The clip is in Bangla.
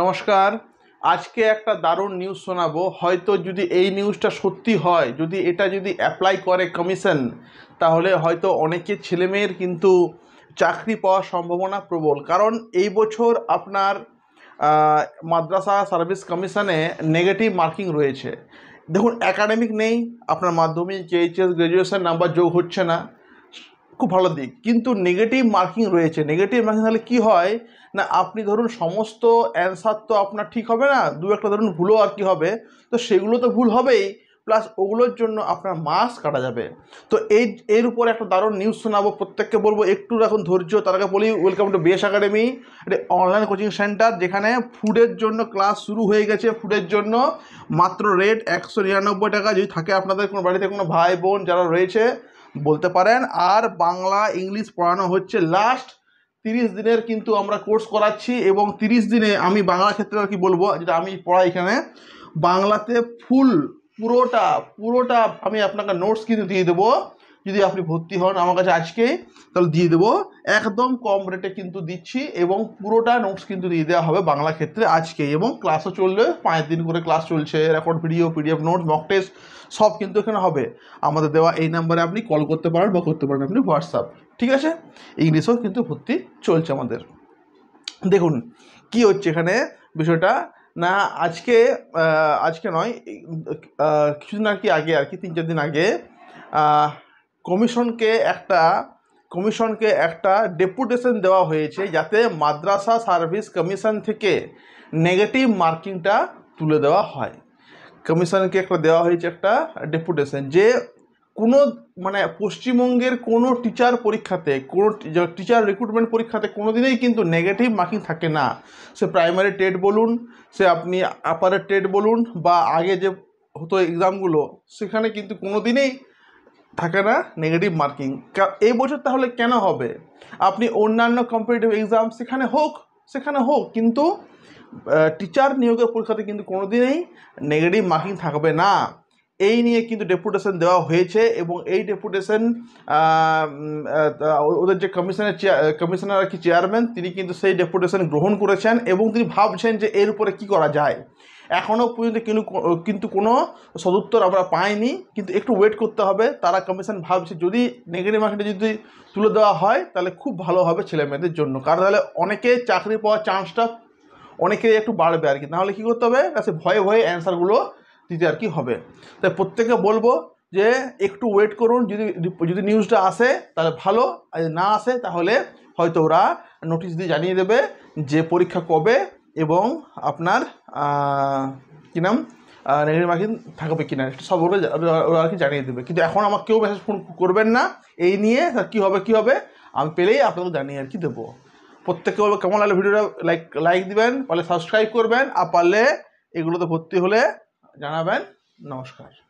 নমস্কার আজকে একটা দারুণ নিউজ শোনাবো হয়তো যদি এই নিউজটা সত্যি হয় যদি এটা যদি অ্যাপ্লাই করে কমিশন তাহলে হয়তো অনেকে ছেলেমেয়ের কিন্তু চাকরি পাওয়ার সম্ভাবনা প্রবল কারণ এই বছর আপনার মাদ্রাসা সার্ভিস কমিশনে নেগেটিভ মার্কিং রয়েছে দেখুন অ্যাকাডেমিক নেই আপনার মাধ্যমিক এইচএস গ্র্যাজুয়েশন নাম্বার যোগ হচ্ছে না খুব ভালো দিক কিন্তু নেগেটিভ মার্কিং রয়েছে নেগেটিভ মার্কিং তাহলে কী হয় না আপনি ধরুন সমস্ত অ্যান্সার তো আপনার ঠিক হবে না দু একটা ধরুন ভুলও আর কি হবে তো সেগুলো তো ভুল হবেই প্লাস ওগুলোর জন্য আপনার মাস কাটা যাবে তো এই এর উপরে একটা দারুণ নিউজ শোনাবো প্রত্যেককে বলবো একটু এখন ধৈর্য তার আগে বলি ওয়েলকাম টু বিএস একাডেমি এটা অনলাইন কোচিং সেন্টার যেখানে ফুডের জন্য ক্লাস শুরু হয়ে গেছে ফুডের জন্য মাত্র রেট একশো নিরানব্বই টাকা যদি থাকে আপনাদের কোনো বাড়িতে কোনো ভাই বোন যারা রয়েছে বলতে পারেন আর বাংলা ইংলিশ পড়ানো হচ্ছে লাস্ট তিরিশ দিনের কিন্তু আমরা কোর্স করাচ্ছি এবং তিরিশ দিনে আমি বাংলা ক্ষেত্রে আর কি বলবো যেটা আমি পড়াই এখানে বাংলাতে ফুল পুরোটা পুরোটা আমি আপনাকে নোটস কিন্তু দিয়ে দেবো যদি আপনি ভর্তি হন আমার কাছে আজকে তাহলে দিয়ে দেবো একদম কম রেটে কিন্তু দিচ্ছি এবং পুরোটা নোটস কিন্তু দিয়ে দেওয়া হবে বাংলা ক্ষেত্রে আজকে এবং ক্লাসও চললে পাঁচ দিন করে ক্লাস চলছে record video PDF notes mock test সব কিন্তু এখানে হবে আমাদের দেওয়া এই নাম্বারে আপনি কল করতে পারেন বা করতে পারেন আপনি হোয়াটসঅ্যাপ ঠিক আছে ইংলিশও কিন্তু ভর্তি চলছে আমাদের দেখুন কি হচ্ছে এখানে বিষয়টা না আজকে আজকে নয় কিছুদিন আর কি আগে আর কি তিন চার দিন আগে কমিশনকে একটা কমিশনকে একটা ডেপুটেশন দেওয়া হয়েছে যাতে মাদ্রাসা সার্ভিস কমিশন থেকে নেগেটিভ মার্কিংটা তুলে দেওয়া হয় কমিশনকে একটা দেওয়া হয়েছে একটা ডেপুটেশন যে কোনো মানে পশ্চিমবঙ্গের কোনো টিচার পরীক্ষাতে কোনো টিচার রিক্রুটমেন্ট পরীক্ষাতে কোনো দিনেই কিন্তু নেগেটিভ মার্কিং থাকে না সে প্রাইমারি টেট বলুন সে আপনি আপারের টেট বলুন বা আগে যে হতো এক্সামগুলো সেখানে কিন্তু কোনো দিনেই থাকে না নেগেটিভ মার্কিং এই বছর তাহলে কেন হবে আপনি অন্যান্য কম্পিটিটিভ এক্সাম সেখানে হোক সেখানে হোক কিন্তু টিচার নিয়োগের পরীক্ষাতে কিন্তু কোনো দিনেই নেগেটিভ মার্কিং থাকবে না এই নিয়ে কিন্তু ডেপুটেশন দেওয়া হয়েছে এবং এই ডেপুটেশন ওদের যে কমিশনের কমিশনার আর কি চেয়ারম্যান তিনি কিন্তু সেই ডেপুটেশন গ্রহণ করেছেন এবং তিনি ভাবছেন যে এর উপরে কি করা যায় এখনও পর্যন্ত কিন্তু কিন্তু কোনো সদুত্তর আমরা পাইনি কিন্তু একটু ওয়েট করতে হবে তারা কমিশন ভাবছে যদি নেগেটিভ মার্কেটে যদি তুলে দেওয়া হয় তাহলে খুব ভালো হবে ছেলে মেয়েদের জন্য কারণ তাহলে অনেকে চাকরি পাওয়ার চান্সটা অনেকে একটু বাড়বে আর কি নাহলে কী করতে হবে কাছে ভয়ে ভয়ে অ্যান্সারগুলো দিতে আর কি হবে তাই প্রত্যেকে বলবো যে একটু ওয়েট করুন যদি যদি নিউজটা আসে তাহলে ভালো আর না আসে তাহলে হয়তো ওরা নোটিশ দিয়ে জানিয়ে দেবে যে পরীক্ষা কবে এবং আপনার কী নাম নেগেটিভ মার্কিং থাকবে কি না সব ওরা ওরা আর কি জানিয়ে দেবে কিন্তু এখন আমার কেউ মেসেজ ফোন করবেন না এই নিয়ে কী হবে কী হবে আমি পেলেই আপনাকে জানিয়ে আর কি দেবো প্রত্যেককে বলবে কেমন লাগলো ভিডিওটা লাইক লাইক দিবেন পারলে সাবস্ক্রাইব করবেন আর পারলে এগুলোতে ভর্তি হলে জানাবেন নমস্কার